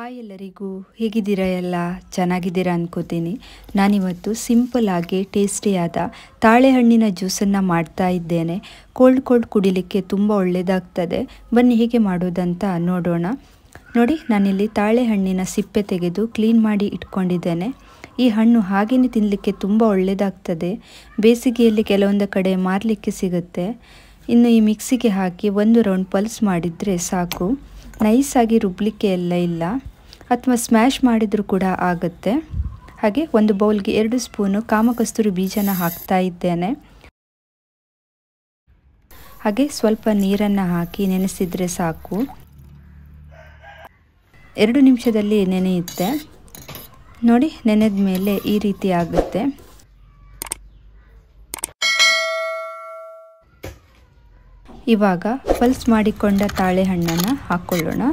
hi ಎಲ್ಲರಿಗೂ ಹೇಗಿದ್ದೀರಾ ಎಲ್ಲ ಚೆನ್ನಾಗಿದ್ದೀರಾ ಅನ್ಕೋತೀನಿ ನಾನಿವತ್ತು ಸಿಂಪಲ್ ಆಗಿ ಟೇಸ್ಟಿಯಾದ ತಾಳೆಹಣ್ಣಿನ ಜ್ಯೂಸನ್ನು ಮಾಡ್ತಾ ಇದ್ದೇನೆ ಕೋಲ್ಡ್ ಕೋಲ್ಡ್ ಕುಡಿಲಿಕ್ಕೆ ತುಂಬ ಒಳ್ಳೆಯದಾಗ್ತದೆ ಬನ್ನಿ ಹೇಗೆ ಮಾಡೋದಂತ ನೋಡೋಣ ನೋಡಿ ನಾನಿಲ್ಲಿ ತಾಳೆಹಣ್ಣಿನ ಸಿಪ್ಪೆ ತೆಗೆದು ಕ್ಲೀನ್ ಮಾಡಿ ಇಟ್ಕೊಂಡಿದ್ದೇನೆ ಈ ಹಣ್ಣು ಹಾಗೇ ತಿನ್ನಲಿಕ್ಕೆ ತುಂಬ ಒಳ್ಳೆಯದಾಗ್ತದೆ ಬೇಸಿಗೆಯಲ್ಲಿ ಕೆಲವೊಂದು ಕಡೆ ಮಾರಲಿಕ್ಕೆ ಸಿಗುತ್ತೆ ಇನ್ನು ಈ ಮಿಕ್ಸಿಗೆ ಹಾಕಿ ಒಂದು ರೌಂಡ್ ಪಲ್ಸ್ ಮಾಡಿದರೆ ಸಾಕು ನೈಸಾಗಿ ರುಬ್ಬಲಿಕ್ಕೆ ಎಲ್ಲ ಇಲ್ಲ ಅಥವಾ ಸ್ಮ್ಯಾಶ್ ಮಾಡಿದರೂ ಕೂಡ ಆಗುತ್ತೆ ಹಾಗೆ ಒಂದು ಬೌಲ್ಗೆ ಎರಡು ಸ್ಪೂನು ಕಾಮಕಸ್ತೂರಿ ಬೀಜನ ಹಾಕ್ತಾ ಇದ್ದೇನೆ ಹಾಗೆ ಸ್ವಲ್ಪ ನೀರನ್ನು ಹಾಕಿ ನೆನೆಸಿದರೆ ಸಾಕು ಎರಡು ನಿಮಿಷದಲ್ಲಿ ನೆನೆಯುತ್ತೆ ನೋಡಿ ನೆನೆದ ಮೇಲೆ ಈ ರೀತಿ ಆಗುತ್ತೆ ಇವಾಗ ಪಲ್ಸ್ ಮಾಡಿಕೊಂಡ ತಾಳೆಹಣ್ಣನ್ನು ಹಾಕ್ಕೊಳ್ಳೋಣ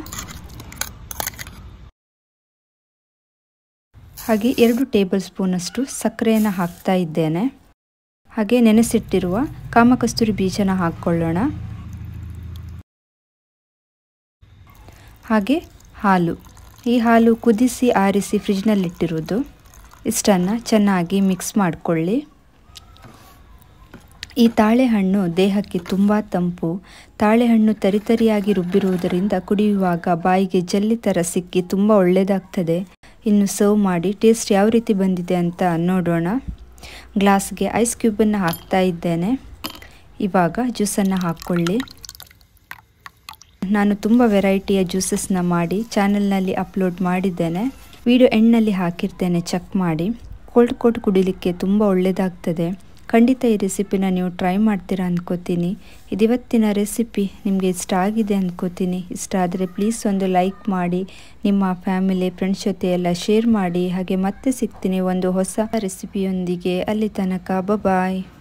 ಹಾಗೆ ಎರಡು ಟೇಬಲ್ ಸ್ಪೂನಷ್ಟು ಸಕ್ಕರೆಯನ್ನು ಹಾಕ್ತಾ ಇದ್ದೇನೆ ಹಾಗೆ ನೆನೆಸಿಟ್ಟಿರುವ ಕಾಮಕಸ್ತೂರಿ ಬೀಜನ ಹಾಕ್ಕೊಳ್ಳೋಣ ಹಾಗೆ ಹಾಲು ಈ ಹಾಲು ಕುದಿಸಿ ಆರಿಸಿ ಫ್ರಿಜ್ನಲ್ಲಿಟ್ಟಿರುವುದು ಇಷ್ಟನ್ನು ಚೆನ್ನಾಗಿ ಮಿಕ್ಸ್ ಮಾಡಿಕೊಳ್ಳಿ ಈ ತಾಳೆಹಣ್ಣು ದೇಹಕ್ಕೆ ತುಂಬ ತಂಪು ತಾಳೆಹಣ್ಣು ತರಿತರಿಯಾಗಿ ರುಬ್ಬಿರುವುದರಿಂದ ಕುಡಿಯುವಾಗ ಬಾಯಿಗೆ ಜಲ್ಲಿ ಥರ ಸಿಕ್ಕಿ ತುಂಬ ಒಳ್ಳೆಯದಾಗ್ತದೆ ಇನ್ನು ಸರ್ವ್ ಮಾಡಿ ಟೇಸ್ಟ್ ಯಾವ ರೀತಿ ಬಂದಿದೆ ಅಂತ ನೋಡೋಣ ಗ್ಲಾಸ್ಗೆ ಐಸ್ ಕ್ಯೂಬನ್ನು ಹಾಕ್ತಾ ಇದ್ದೇನೆ ಇವಾಗ ಜ್ಯೂಸನ್ನು ಹಾಕ್ಕೊಳ್ಳಿ ನಾನು ತುಂಬ ವೆರೈಟಿಯ ಜ್ಯೂಸಸ್ನ ಮಾಡಿ ಚಾನೆಲ್ನಲ್ಲಿ ಅಪ್ಲೋಡ್ ಮಾಡಿದ್ದೇನೆ ವಿಡಿಯೋ ಎಂಡ್ನಲ್ಲಿ ಹಾಕಿರ್ತೇನೆ ಚೆಕ್ ಮಾಡಿ ಕೋಲ್ಡ್ ಕೋಟ್ ಕುಡಿಲಿಕ್ಕೆ ತುಂಬ ಒಳ್ಳೆಯದಾಗ್ತದೆ ಖಂಡಿತ ಈ ರೆಸಿಪಿನ ನೀವು ಟ್ರೈ ಮಾಡ್ತೀರಾ ಅಂದ್ಕೋತೀನಿ ಇದಿವತ್ತಿನ ರೆಸಿಪಿ ನಿಮಗೆ ಇಷ್ಟ ಆಗಿದೆ ಅಂದ್ಕೋತೀನಿ ಇಷ್ಟ ಆದರೆ ಪ್ಲೀಸ್ ಒಂದು ಲೈಕ್ ಮಾಡಿ ನಿಮ್ಮ ಫ್ಯಾಮಿಲಿ ಫ್ರೆಂಡ್ಸ್ ಜೊತೆ ಎಲ್ಲ ಶೇರ್ ಮಾಡಿ ಹಾಗೆ ಮತ್ತೆ ಸಿಗ್ತೀನಿ ಒಂದು ಹೊಸ ರೆಸಿಪಿಯೊಂದಿಗೆ ಅಲ್ಲಿ ತನಕ ಬಬಾಯ್ ಬಾಯ್